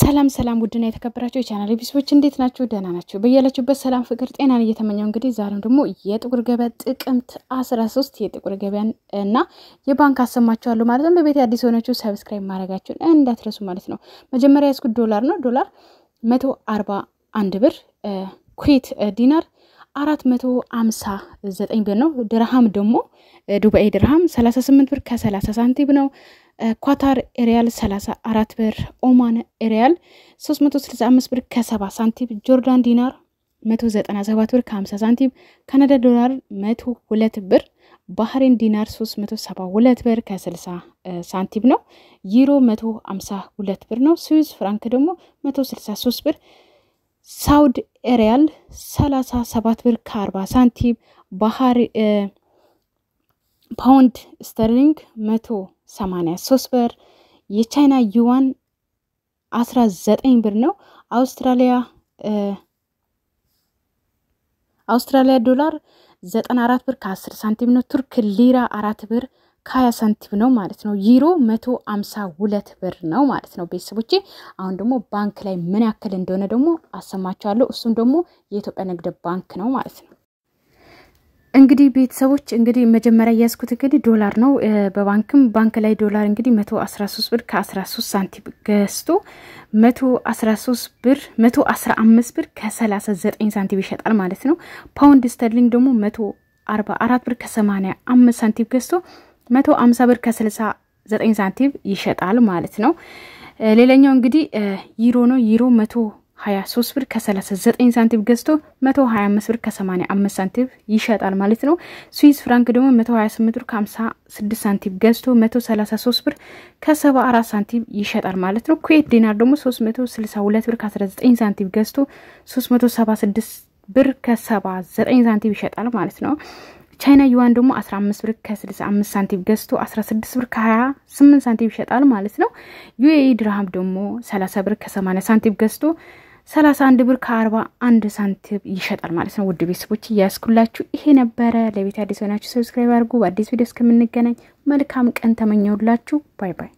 ሰላም ሰላም ውድና የተከበራችሁ የቻናል ቤተሰቦች እንዴት ናችሁ? ደህና ናችሁ? በያላችሁበት ሰላም፣ ፍቅር፣ ጤናን እየተመኘው እንግዲህ ዛሬም ደግሞ የጥቁር ገበያ ጥቅምት 13 የጥቁር ገበያን እና የባንክ አሰማችኋለሁ ማለት ነው። በቤት አዲስ የሆነችሁ ሰብስክራይብ ማድረጋችሁን እንዳትረሱ ማለት ነው። መጀመሪያ ያስኩት ዶላር ነው። ዶላር 141 ብር ኩዌት ዲናር አራት መቶ አምሳ ዘጠኝ ብር ነው። ድርሃም ደግሞ ዱባኤ ድርሃም 38 ብር ከ30 ሳንቲም ነው። ኳታር ኤሪያል 34 ብር፣ ኦማን ኤሪያል 365 ብር ከ70 ሳንቲም፣ ጆርዳን ዲናር 197 ብር ከ50 ሳንቲም፣ ካናዳ ዶላር 102 ብር፣ ባህሬን ዲናር 372 ብር ከ60 ሳንቲም ነው። ዩሮ 152 ብር ነው። ስዊዝ ፍራንክ ደግሞ 163 ብር ሳውድ ሪያል 37 ብር ከ40 ሳንቲም፣ ባህር ፓውንድ ስተርሊንግ 183 ብር፣ የቻይና ዩዋን 19 ብር ነው። አውስትራሊያ አውስትራሊያ ዶላር 94 ብር ከ10 ሳንቲም ነው። ቱርክ ሊራ 4 ብር ከሀያ ሳንቲም ነው ማለት ነው። ዩሮ መቶ አምሳ ሁለት ብር ነው ማለት ነው። ቤተሰቦቼ አሁን ደግሞ ባንክ ላይ ምን ያክል እንደሆነ ደግሞ አሰማችኋለሁ። እሱም ደግሞ የኢትዮጵያ ንግድ ባንክ ነው ማለት ነው። እንግዲህ ቤተሰቦች እንግዲህ መጀመሪያ እያዝኩት እንግዲህ ዶላር ነው። በባንክም ባንክ ላይ ዶላር እንግዲህ መቶ አስራ ሶስት ብር ከአስራ ሶስት ሳንቲም ገዝቶ መቶ አስራ ሶስት ብር መቶ አስራ አምስት ብር ከሰላሳ ዘጠኝ ሳንቲም ይሸጣል ማለት ነው። ፓውንድ ስተርሊንግ ደግሞ መቶ አርባ አራት ብር ከሰማኒያ አምስት ሳንቲም ገዝቶ መቶ አምሳ ብር ከስልሳ ዘጠኝ ሳንቲም ይሸጣል ማለት ነው። ሌላኛው እንግዲህ ዩሮ ነው። ዩሮ መቶ 23 ብር ከ39 ሳንቲም ገዝቶ 125 ብር ከ85 ሳንቲም ይሸጣል ማለት ነው። ስዊስ ፍራንክ ደግሞ 128 ብር ከ56 ሳንቲም ገዝቶ 133 ብር ከ74 ሳንቲም ይሸጣል ማለት ነው። ኩዌት ዲናር ደግሞ 362 ብር ከ19 ሳንቲም ገዝቶ 376 ብር ከ79 ሳንቲም ይሸጣል ማለት ነው። ቻይና ዩዋን ደግሞ 15 ብር ከ65 ሳንቲም ገዝቶ 16 ብር ከ28 ሳንቲም ይሸጣል ማለት ነው። ዩኤኢ ድርሃም ደግሞ 30 ብር ከ80 ሳንቲም ገዝቶ 31 ብር ከ41 ሳንቲም ይሸጣል ማለት ነው። ውድ ቤተሰቦች እያስኩላችሁ ይሄ ነበረ። ለቤት አዲስ ሆናችሁ ሰብስክራይብ አድርጉ። በአዲስ ቪዲዮ እስከምንገናኝ መልካም ቀን ተመኘውላችሁ። ባይ ባይ።